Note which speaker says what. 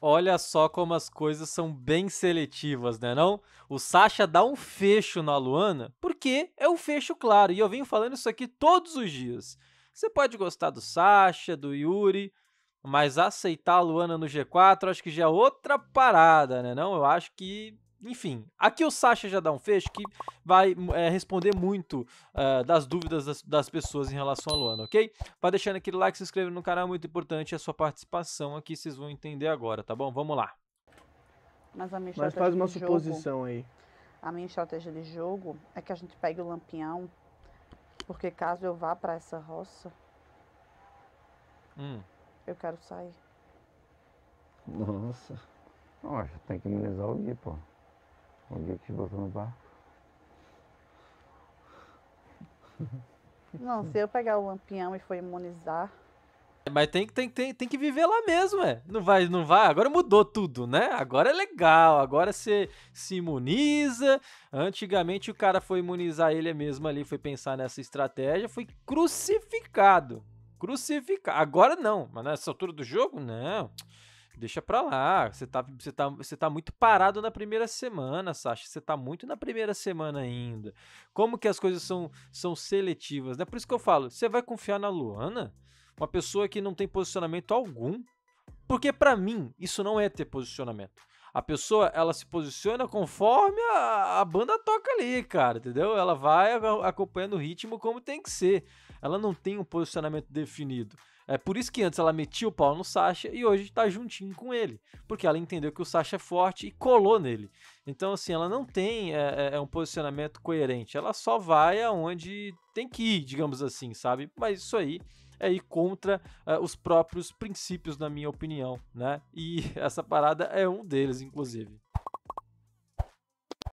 Speaker 1: Olha só como as coisas são bem seletivas, né não? O Sasha dá um fecho na Luana, porque é um fecho claro, e eu venho falando isso aqui todos os dias. Você pode gostar do Sasha, do Yuri, mas aceitar a Luana no G4 acho que já é outra parada, né não? Eu acho que enfim, aqui o Sasha já dá um fecho que vai hum, é, responder muito uh, das dúvidas das, das, pessoas em relação a Luana, ok? Vai deixando aquele like, se inscrevendo no canal, é muito importante é a sua participação aqui, vocês vão entender agora, tá bom? Vamos lá. Mas, a minha Mas faz uma suposição jogo, aí. A minha estratégia de jogo é que a gente pegue o lampião, porque caso eu vá para essa roça, hum. eu quero sair. Nossa. nossa, tem que me resolver, pô. O dia que te botou no barco. Não, se eu pegar o lampião e for imunizar. É, mas tem, tem, tem, tem que viver lá mesmo, é. Não vai, não vai. Agora mudou tudo, né? Agora é legal. Agora você se imuniza. Antigamente o cara foi imunizar ele mesmo ali, foi pensar nessa estratégia, foi crucificado. Crucificado. Agora não. Mas nessa altura do jogo, não. Deixa pra lá. Você tá, você, tá, você tá muito parado na primeira semana, Sasha. Você tá muito na primeira semana ainda. Como que as coisas são, são seletivas, né? Por isso que eu falo, você vai confiar na Luana? Uma pessoa que não tem posicionamento algum? Porque para mim, isso não é ter posicionamento a pessoa ela se posiciona conforme a, a banda toca ali, cara, entendeu? Ela vai acompanhando o ritmo como tem que ser. Ela não tem um posicionamento definido. É por isso que antes ela metia o pau no Sasha e hoje tá juntinho com ele. Porque ela entendeu que o Sasha é forte e colou nele. Então, assim, ela não tem é, é, é um posicionamento coerente. Ela só vai aonde tem que ir, digamos assim, sabe? Mas isso aí é ir contra uh, os próprios princípios, na minha opinião, né? E essa parada é um deles, inclusive.